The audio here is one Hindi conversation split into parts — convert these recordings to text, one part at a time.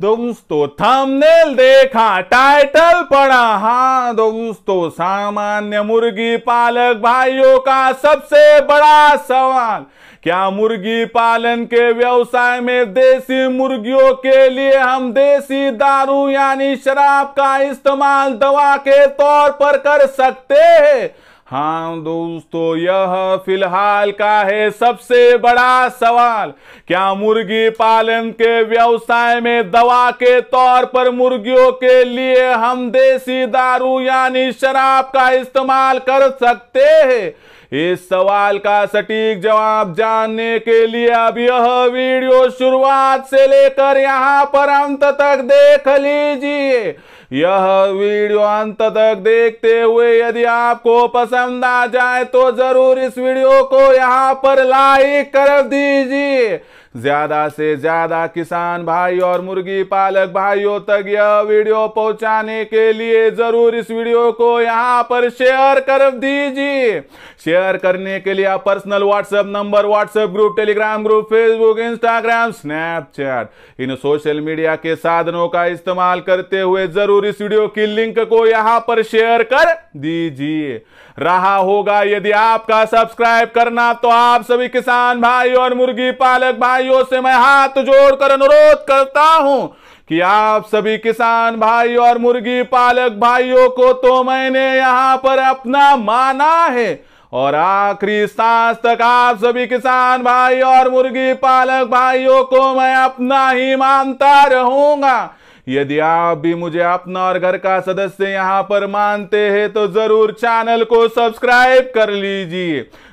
दोस्तों थंबनेल देखा टाइटल पढ़ा हाँ दोस्तों सामान्य मुर्गी पालक भाइयों का सबसे बड़ा सवाल क्या मुर्गी पालन के व्यवसाय में देसी मुर्गियों के लिए हम देसी दारू यानी शराब का इस्तेमाल दवा के तौर पर कर सकते हैं हाँ दोस्तों यह फिलहाल का है सबसे बड़ा सवाल क्या मुर्गी पालन के व्यवसाय में दवा के तौर पर मुर्गियों के लिए हम देसी दारू यानी शराब का इस्तेमाल कर सकते हैं इस सवाल का सटीक जवाब जानने के लिए अब यह वीडियो शुरुआत से लेकर यहाँ पर अंत तक देख लीजिए यह वीडियो अंत तक देखते हुए यदि आपको पसंद आ जाए तो जरूर इस वीडियो को यहाँ पर लाइक कर दीजिए ज्यादा से ज्यादा किसान भाई और मुर्गी पालक भाइयों तक यह वीडियो पहुंचाने के लिए जरूर इस वीडियो को यहाँ पर शेयर कर दीजिए शेयर करने के लिए आप personal WhatsApp number WhatsApp group Telegram group Facebook Instagram Snapchat इन सोशल मीडिया के साधनों का इस्तेमाल करते हुए जरूर इस वीडियो की लिंक को यहां पर शेयर कर दीजिए रहा होगा यदि आपका सब्सक्राइब करना तो आप सभी किसान भाई और मुर्गी पालक भाई भाइयों से मैं हाथ जोड़कर अनुरोध करता हूं कि आप सभी किसान भाई और मुर्गी पालक भाइयों को तो मैंने यहां पर अपना माना है और आखिरी सांस तक आप सभी किसान भाई और मुर्गी पालक भाइयों को मैं अपना ही मानता रहूंगा यदि आप भी मुझे अपना और घर का सदस्य यहाँ पर मानते हैं तो जरूर चैनल को सब्सक्राइब कर लीजिए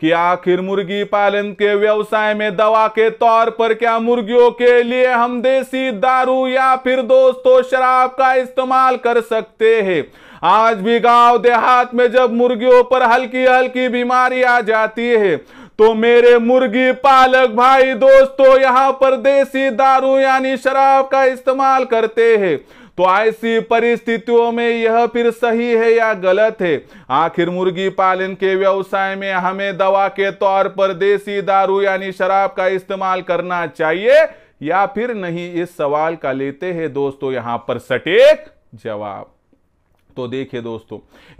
कि आखिर मुर्गी पालन के व्यवसाय में दवा के तौर पर क्या मुर्गियों के लिए हम देसी दारू या फिर दोस्तों शराब का इस्तेमाल कर सकते हैं आज भी गांव देहात में जब मुर्गियों पर हल्की हल्की बीमारी आ जाती है तो मेरे मुर्गी पालक भाई दोस्तों यहाँ पर देसी दारू यानी शराब का इस्तेमाल करते हैं तो ऐसी परिस्थितियों में यह फिर सही है या गलत है आखिर मुर्गी पालन के व्यवसाय में हमें दवा के तौर पर देसी दारू यानी शराब का इस्तेमाल करना चाहिए या फिर नहीं इस सवाल का लेते हैं दोस्तों यहां पर सटीक जवाब तो देखिए दोस्तों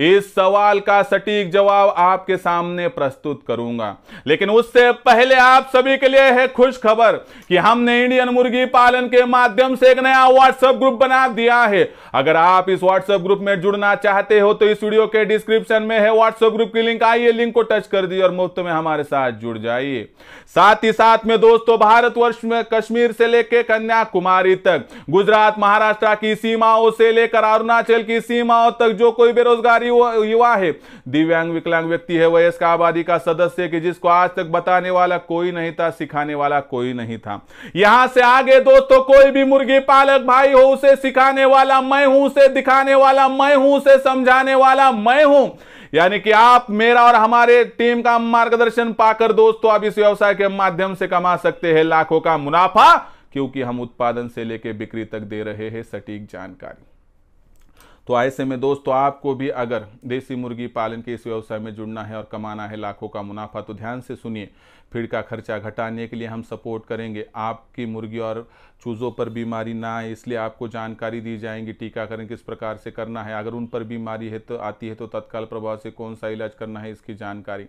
इस सवाल का सटीक जवाब आपके सामने प्रस्तुत करूंगा लेकिन उससे पहले आप सभी के लिए है खुश खबर कि हमने इंडियन मुर्गी पालन के माध्यम से एक नया व्हाट्सएप ग्रुप बना दिया है अगर आप इस व्हाट्सएप ग्रुप में जुड़ना चाहते हो तो इस वीडियो के डिस्क्रिप्शन में है व्हाट्सएप ग्रुप की लिंक आइए लिंक को टच कर दिए और मुफ्त में हमारे साथ जुड़ जाइए साथ ही साथ में दोस्तों भारत में कश्मीर से लेकर कन्याकुमारी तक गुजरात महाराष्ट्र की सीमाओं से लेकर अरुणाचल की सीमाओं गांव तक जो कोई बेरोजगारी युवा है दिव्यांग विकलांग व्यक्ति है वयस्क आबादी का सदस्य कि जिसको आज तक बताने वाला कोई नहीं था सिखाने वाला कोई नहीं था यहां से आगे दोस्तों कोई भी मुर्गी पालक भाई हो उसे सिखाने वाला मैं हूं उसे दिखाने वाला मैं हूं उसे समझाने वाला मैं हूं यानी कि आप मेरा और हमारे टीम का मार्गदर्शन पाकर दोस्तों आप इस व्यवसाय के माध्यम से कमा सकते हैं लाखों का मुनाफा क्योंकि हम उत्पादन से लेकर बिक्री तक दे रहे हैं सटीक जानकारी तो ऐसे में दोस्तों आपको भी अगर देसी मुर्गी पालन के इस व्यवसाय में जुड़ना है और कमाना है लाखों का मुनाफा तो ध्यान से सुनिए फीड का खर्चा घटाने के लिए हम सपोर्ट करेंगे आपकी मुर्गी और चूज़ों पर बीमारी ना आए इसलिए आपको जानकारी दी जाएंगी टीकाकरण किस प्रकार से करना है अगर उन पर बीमारी है तो आती है तो तत्काल प्रभाव से कौन सा इलाज करना है इसकी जानकारी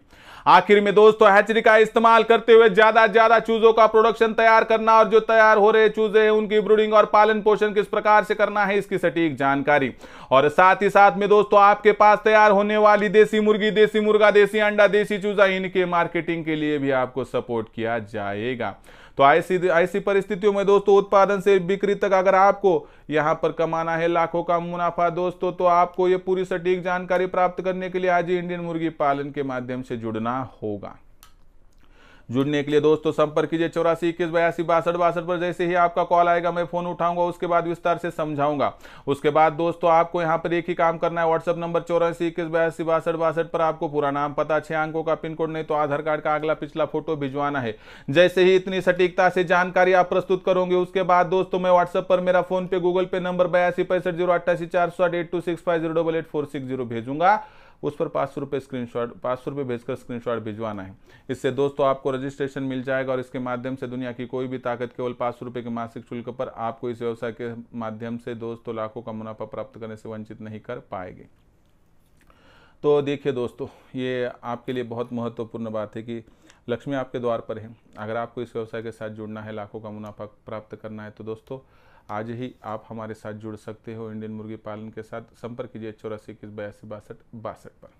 आखिर में दोस्तों हैचरी का इस्तेमाल करते हुए ज़्यादा से ज़्यादा चूज़ों का प्रोडक्शन तैयार करना और जो तैयार हो रहे चूज़े हैं उनकी ब्रूडिंग और पालन पोषण किस प्रकार से करना है इसकी सटीक जानकारी और साथ ही साथ में दोस्तों आपके पास तैयार होने वाली देसी मुर्गी देसी मुर्गा देसी अंडा देसी चूज़ा इनके मार्केटिंग के लिए भी आपको सपोर्ट किया जाएगा तो ऐसी ऐसी परिस्थितियों में दोस्तों उत्पादन से बिक्री तक अगर आपको यहाँ पर कमाना है लाखों का मुनाफा दोस्तों तो आपको ये पूरी सटीक जानकारी प्राप्त करने के लिए आज ही इंडियन मुर्गी पालन के माध्यम से जुड़ना होगा जुड़ने के लिए दोस्तों संपर्क कीजिए चौरासी इक्कीस बयासी बासठ बासठ पर जैसे ही आपका कॉल आएगा मैं फोन उठाऊंगा उसके बाद विस्तार से समझाऊंगा उसके बाद दोस्तों आपको यहाँ पर एक ही काम करना है व्हाट्सअप नंबर चौरासी इक्कीस बयासी बासठ बासठ पर आपको पूरा नाम पता छह अंकों का पिन कोड नहीं तो आधार कार्ड का अगला पिछला फोटो भिजवाना है जैसे ही इतनी सटीकता से जानकारी आप प्रस्तुत करोगे उसके बाद दोस्तों मैं व्हाट्सएप पर मेरा फोन पे गूगल पे नंबर बयासी पैंसठ जीरो अट्ठासी चार सौ eight two six five zero double eight four six zero भेजूंगा उस पर पाँच सौ रुपये स्क्रीन शॉट पाँच सौ रुपये भेजकर स्क्रीन शॉट भिजवाना है इससे दोस्तों आपको रजिस्ट्रेशन मिल जाएगा और इसके माध्यम से दुनिया की कोई भी ताकत केवल पाँच सौ रुपये के मासिक शुल्क पर आपको इस व्यवसाय के माध्यम से दोस्तों लाखों का मुनाफा प्राप्त करने से वंचित नहीं कर पाएगी तो देखिए दोस्तों ये आपके लिए बहुत महत्वपूर्ण बात है कि लक्ष्मी आपके द्वार पर है अगर आपको इस व्यवसाय के साथ जुड़ना है लाखों का मुनाफा प्राप्त करना है तो दोस्तों आज ही आप हमारे साथ जुड़ सकते हो इंडियन मुर्गी पालन के साथ संपर्क कीजिए चौरासी इक्कीस बयासी बासठ बासठ पर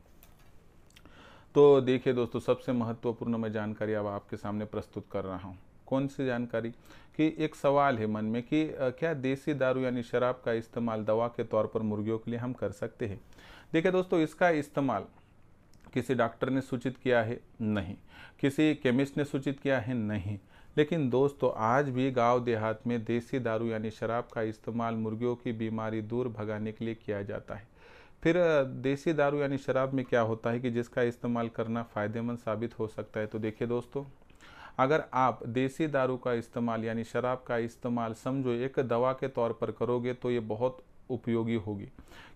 तो देखिए दोस्तों सबसे महत्वपूर्ण मैं जानकारी अब आपके सामने प्रस्तुत कर रहा हूँ कौन सी जानकारी कि एक सवाल है मन में कि क्या देसी दारू यानी शराब का इस्तेमाल दवा के तौर पर मुर्गियों के लिए हम कर सकते हैं देखिए दोस्तों इसका इस्तेमाल किसी डॉक्टर ने सूचित किया है नहीं किसी केमिस्ट ने सूचित किया है नहीं लेकिन दोस्तों आज भी गांव देहात में देसी दारू यानी शराब का इस्तेमाल मुर्गियों की बीमारी दूर भगाने के लिए किया जाता है फिर देसी दारू यानी शराब में क्या होता है कि जिसका इस्तेमाल करना फ़ायदेमंद साबित हो सकता है तो देखिए दोस्तों अगर आप देसी दारू का इस्तेमाल यानी शराब का इस्तेमाल समझो एक दवा के तौर पर करोगे तो ये बहुत उपयोगी होगी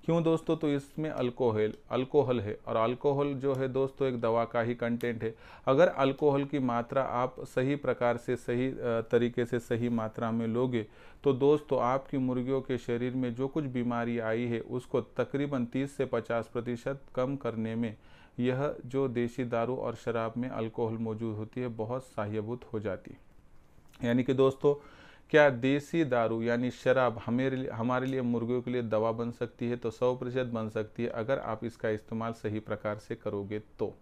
क्यों दोस्तों तो इसमें अल्कोहल अल्कोहल है और अल्कोहल जो है दोस्तों एक दवा का ही कंटेंट है अगर अल्कोहल की मात्रा आप सही प्रकार से सही तरीके से सही मात्रा में लोगे तो दोस्तों आपकी मुर्गियों के शरीर में जो कुछ बीमारी आई है उसको तकरीबन 30 से 50 प्रतिशत कम करने में यह जो देसी दारू और शराब में अल्कोहल मौजूद होती है बहुत सहायभूत हो जाती है यानी कि दोस्तों क्या देसी दारू यानी शराब हमेरे लिए हमारे लिए मुर्गियों के लिए दवा बन सकती है तो सौ प्रतिशत बन सकती है अगर आप इसका इस्तेमाल सही प्रकार से करोगे तो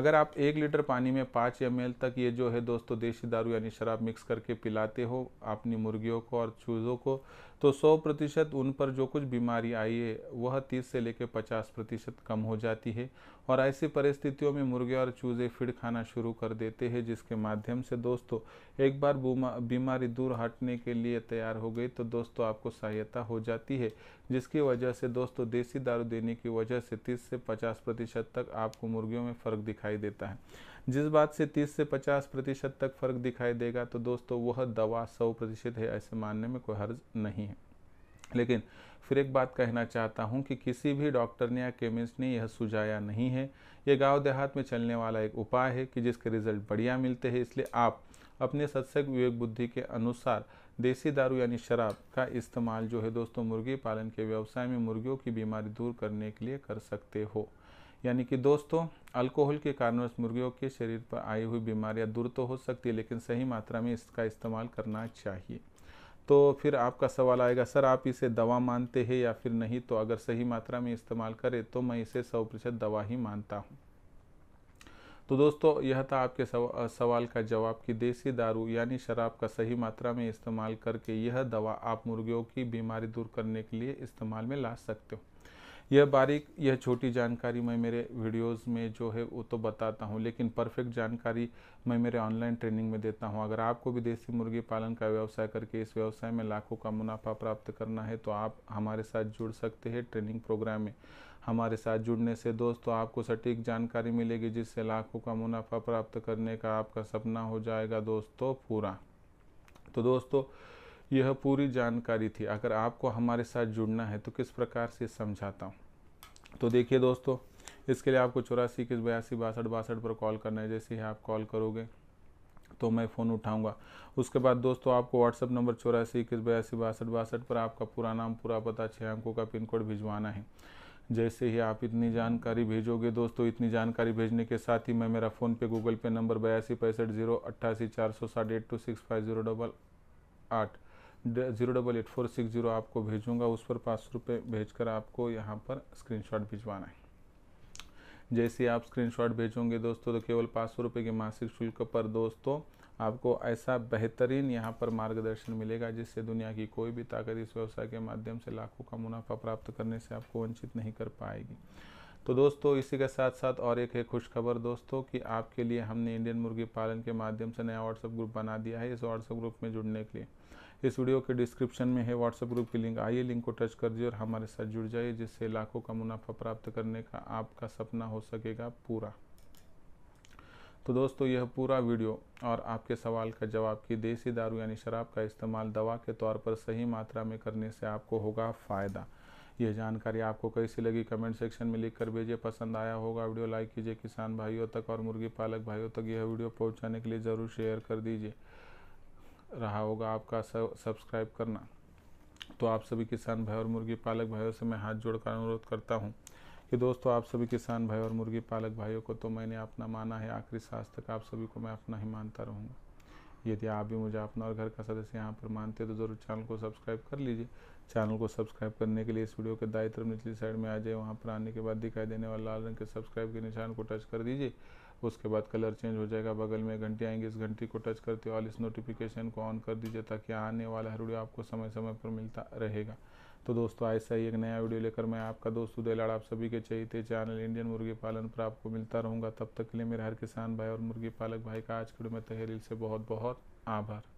अगर आप एक लीटर पानी में पाँच एम तक ये जो है दोस्तों देसी दारू यानी शराब मिक्स करके पिलाते हो अपनी मुर्गियों को और चूज़ों को तो 100 प्रतिशत उन पर जो कुछ बीमारी आई है वह 30 से लेकर 50 प्रतिशत कम हो जाती है और ऐसी परिस्थितियों में मुर्गे और चूजे फिर खाना शुरू कर देते हैं जिसके माध्यम से दोस्तों एक बार बीमारी दूर हटने के लिए तैयार हो गई तो दोस्तों आपको सहायता हो जाती है जिसकी वजह से दोस्तों देसी दारू देने की वजह से 30 से 50 प्रतिशत तक आपको मुर्गियों में फ़र्क दिखाई देता है जिस बात से 30 से 50 प्रतिशत तक फ़र्क दिखाई देगा तो दोस्तों वह दवा सौ प्रतिशत है ऐसे मानने में कोई हर्ज नहीं है लेकिन फिर एक बात कहना चाहता हूँ कि किसी भी डॉक्टर ने या केमिस्ट ने यह सुझाया नहीं है ये गांव देहात में चलने वाला एक उपाय है कि जिसके रिजल्ट बढ़िया मिलते हैं इसलिए आप अपने सत्संग विवेक बुद्धि के अनुसार देसी दारू यानी शराब का इस्तेमाल जो है दोस्तों मुर्गी पालन के व्यवसाय में मुर्गियों की बीमारी दूर करने के लिए कर सकते हो यानी कि दोस्तों अल्कोहल के कारणवश मुर्गियों के शरीर पर आई हुई बीमारियां दूर तो हो सकती है लेकिन सही मात्रा में इसका इस्तेमाल करना चाहिए तो फिर आपका सवाल आएगा सर आप इसे दवा मानते हैं या फिर नहीं तो अगर सही मात्रा में इस्तेमाल करें तो मैं इसे सौ प्रतिशत दवा ही मानता हूँ तो दोस्तों यह था आपके सवाल का जवाब कि देसी दारू यानी शराब का सही मात्रा में इस्तेमाल करके यह दवा आप मुर्गियों की बीमारी दूर करने के लिए इस्तेमाल में ला सकते हो यह बारीक यह छोटी जानकारी मैं मेरे वीडियोस में जो है वो तो बताता हूँ लेकिन परफेक्ट जानकारी मैं मेरे ऑनलाइन ट्रेनिंग में देता हूँ अगर आपको भी देसी मुर्गी पालन का व्यवसाय करके इस व्यवसाय में लाखों का मुनाफा प्राप्त करना है तो आप हमारे साथ जुड़ सकते हैं ट्रेनिंग प्रोग्राम में हमारे साथ जुड़ने से दोस्तों आपको सटीक जानकारी मिलेगी जिससे लाखों का मुनाफा प्राप्त करने का आपका सपना हो जाएगा दोस्तों पूरा तो दोस्तों यह पूरी जानकारी थी अगर आपको हमारे साथ जुड़ना है तो किस प्रकार से समझाता हूँ तो देखिए दोस्तों इसके लिए आपको चौरासी इक्कीस बयासी बासठ बासठ पर कॉल करना है जैसे ही आप कॉल करोगे तो मैं फ़ोन उठाऊंगा उसके बाद दोस्तों आपको व्हाट्सअप नंबर चौरासी इक्कीस बयासी बासठ बासठ पर आपका पूरा नाम पूरा पता छः अंकों का पिन कोड भिजवाना है जैसे ही आप इतनी जानकारी भेजोगे दोस्तों इतनी जानकारी भेजने के साथ ही मैं मेरा फ़ोन पे गूगल पे नंबर बयासी पैंसठ जीरो अट्ठासी चार सौ साठ eight two six five zero double आठ zero double eight four six zero आपको भेजूंगा उस पर पाँच सौ रुपये भेज कर आपको यहाँ पर स्क्रीनशॉट भिजवाना है जैसे आप स्क्रीनशॉट भेजोगे दोस्तों तो केवल पाँच सौ रुपये के मासिक शुल्क पर दोस्तों आपको ऐसा बेहतरीन यहाँ पर मार्गदर्शन मिलेगा जिससे दुनिया की कोई भी ताकत इस व्यवसाय के माध्यम से लाखों का मुनाफा प्राप्त करने से आपको वंचित नहीं कर पाएगी तो दोस्तों इसी के साथ साथ और एक है खुशखबर दोस्तों कि आपके लिए हमने इंडियन मुर्गी पालन के माध्यम से नया व्हाट्सएप ग्रुप बना दिया है इस व्हाट्सएप ग्रुप में जुड़ने के लिए इस वीडियो के डिस्क्रिप्शन में है व्हाट्सएप ग्रुप की लिंक आइए लिंक को टच कर दिए और हमारे साथ जुड़ जाइए जिससे लाखों का मुनाफा प्राप्त करने का आपका सपना हो सकेगा पूरा तो दोस्तों यह पूरा वीडियो और आपके सवाल का जवाब कि देसी दारू यानी शराब का इस्तेमाल दवा के तौर पर सही मात्रा में करने से आपको होगा फ़ायदा यह जानकारी आपको कैसी लगी कमेंट सेक्शन में लिख कर भेजिए पसंद आया होगा वीडियो लाइक कीजिए किसान भाइयों तक और मुर्गी पालक भाइयों तक यह वीडियो पहुंचाने के लिए ज़रूर शेयर कर दीजिए रहा होगा आपका सब्सक्राइब करना तो आप सभी किसान भाई और मुर्गी पालक भाइयों से मैं हाथ जोड़कर अनुरोध करता हूँ कि दोस्तों आप सभी किसान भाई और मुर्गी पालक भाइयों को तो मैंने अपना माना है आखिरी सांस तक आप सभी को मैं अपना ही मानता रहूँगा यदि आप भी मुझे अपना और घर का सदस्य यहाँ पर मानते हैं तो ज़रूर चैनल को सब्सक्राइब कर लीजिए चैनल को सब्सक्राइब करने के लिए इस वीडियो के दायित्व तरफ निचली साइड में आ जाए वहाँ पर आने के बाद दिखाई देने वाले लाल रंग के सब्सक्राइब के निशान को टच कर दीजिए उसके बाद कलर चेंज हो जाएगा बगल में घंटी आएंगी इस घंटी को टच करते ऑल इस नोटिफिकेशन को ऑन कर दीजिए ताकि आने वाला हर वीडियो आपको समय समय पर मिलता रहेगा तो दोस्तों ऐसा ही एक नया वीडियो लेकर मैं आपका दोस्त उदय लाड़ आप सभी के चाहिए चैनल इंडियन मुर्गी पालन पर आपको मिलता रहूँगा तब तक के लिए मेरे हर किसान भाई और मुर्गी पालक भाई का आज के वीडियो में तहरील से बहुत बहुत आभार